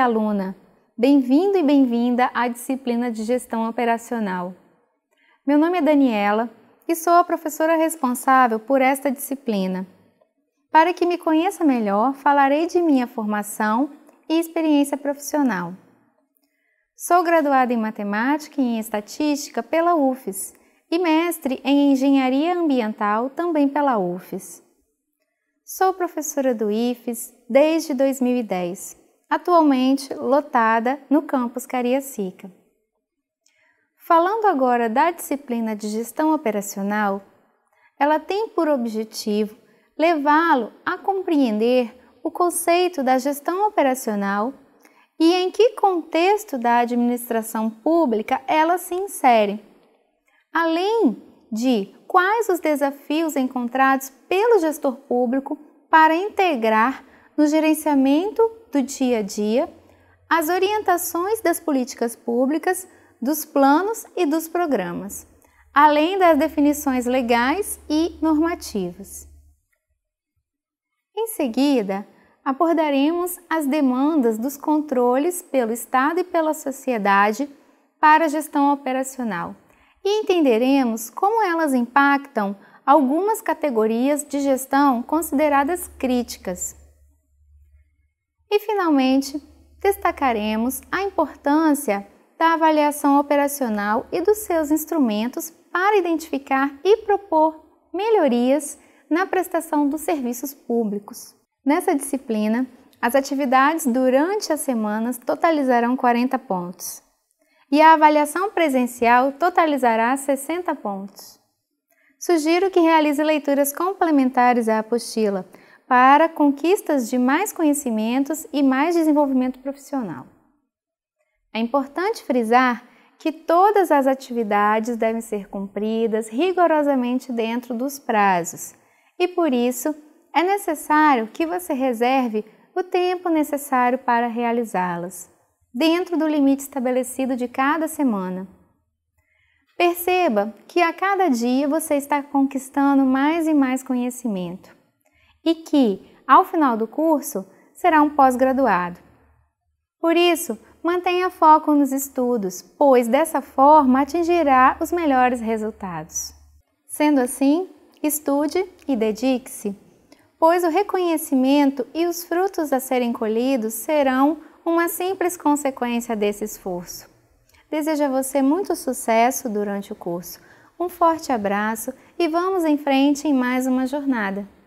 aluna! Bem-vindo e bem-vinda à disciplina de Gestão Operacional. Meu nome é Daniela e sou a professora responsável por esta disciplina. Para que me conheça melhor, falarei de minha formação e experiência profissional. Sou graduada em Matemática e em Estatística pela UFES e mestre em Engenharia Ambiental também pela UFES. Sou professora do IFES desde 2010 atualmente lotada no campus Cariacica. Falando agora da disciplina de gestão operacional, ela tem por objetivo levá-lo a compreender o conceito da gestão operacional e em que contexto da administração pública ela se insere, além de quais os desafios encontrados pelo gestor público para integrar no gerenciamento do dia a dia, as orientações das políticas públicas, dos planos e dos programas, além das definições legais e normativas. Em seguida, abordaremos as demandas dos controles pelo Estado e pela sociedade para a gestão operacional e entenderemos como elas impactam algumas categorias de gestão consideradas críticas. E, finalmente, destacaremos a importância da avaliação operacional e dos seus instrumentos para identificar e propor melhorias na prestação dos serviços públicos. Nessa disciplina, as atividades durante as semanas totalizarão 40 pontos e a avaliação presencial totalizará 60 pontos. Sugiro que realize leituras complementares à apostila para conquistas de mais conhecimentos e mais desenvolvimento profissional. É importante frisar que todas as atividades devem ser cumpridas rigorosamente dentro dos prazos e, por isso, é necessário que você reserve o tempo necessário para realizá-las, dentro do limite estabelecido de cada semana. Perceba que a cada dia você está conquistando mais e mais conhecimento e que, ao final do curso, será um pós-graduado. Por isso, mantenha foco nos estudos, pois dessa forma atingirá os melhores resultados. Sendo assim, estude e dedique-se, pois o reconhecimento e os frutos a serem colhidos serão uma simples consequência desse esforço. Desejo a você muito sucesso durante o curso. Um forte abraço e vamos em frente em mais uma jornada.